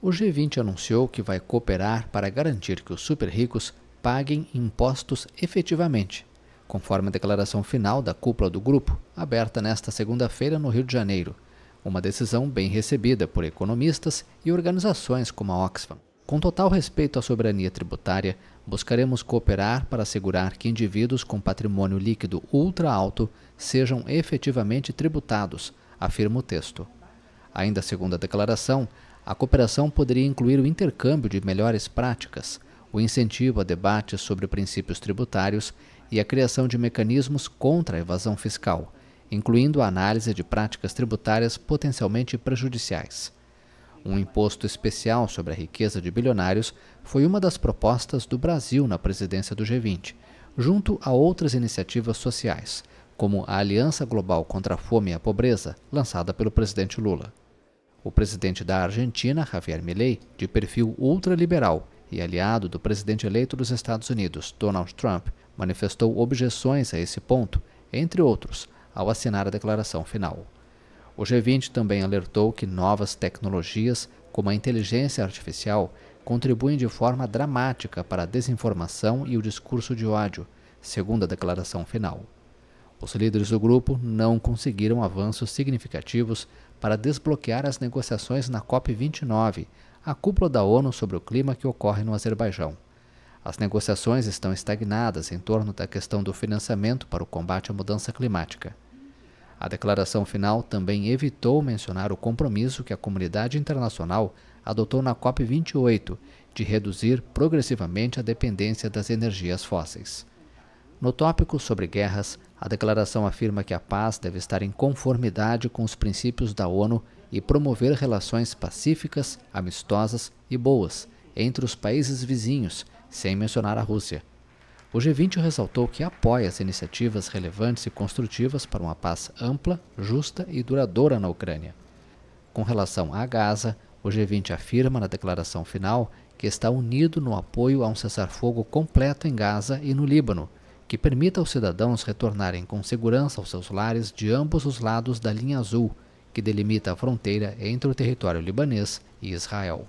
O G20 anunciou que vai cooperar para garantir que os super-ricos paguem impostos efetivamente, conforme a declaração final da cúpula do grupo, aberta nesta segunda-feira no Rio de Janeiro. Uma decisão bem recebida por economistas e organizações como a Oxfam. Com total respeito à soberania tributária, buscaremos cooperar para assegurar que indivíduos com patrimônio líquido ultra alto sejam efetivamente tributados, afirma o texto. Ainda segundo a declaração, a cooperação poderia incluir o intercâmbio de melhores práticas, o incentivo a debates sobre princípios tributários e a criação de mecanismos contra a evasão fiscal, incluindo a análise de práticas tributárias potencialmente prejudiciais. Um imposto especial sobre a riqueza de bilionários foi uma das propostas do Brasil na presidência do G20, junto a outras iniciativas sociais, como a Aliança Global contra a Fome e a Pobreza, lançada pelo presidente Lula. O presidente da Argentina, Javier Milei, de perfil ultraliberal e aliado do presidente eleito dos Estados Unidos, Donald Trump, manifestou objeções a esse ponto, entre outros, ao assinar a declaração final. O G20 também alertou que novas tecnologias, como a inteligência artificial, contribuem de forma dramática para a desinformação e o discurso de ódio, segundo a declaração final. Os líderes do grupo não conseguiram avanços significativos para desbloquear as negociações na COP29, a cúpula da ONU sobre o clima que ocorre no Azerbaijão. As negociações estão estagnadas em torno da questão do financiamento para o combate à mudança climática. A declaração final também evitou mencionar o compromisso que a comunidade internacional adotou na COP28 de reduzir progressivamente a dependência das energias fósseis. No tópico sobre guerras, a declaração afirma que a paz deve estar em conformidade com os princípios da ONU e promover relações pacíficas, amistosas e boas entre os países vizinhos, sem mencionar a Rússia. O G20 ressaltou que apoia as iniciativas relevantes e construtivas para uma paz ampla, justa e duradoura na Ucrânia. Com relação a Gaza, o G20 afirma na declaração final que está unido no apoio a um cessar-fogo completo em Gaza e no Líbano que permita aos cidadãos retornarem com segurança aos seus lares de ambos os lados da linha azul, que delimita a fronteira entre o território libanês e Israel.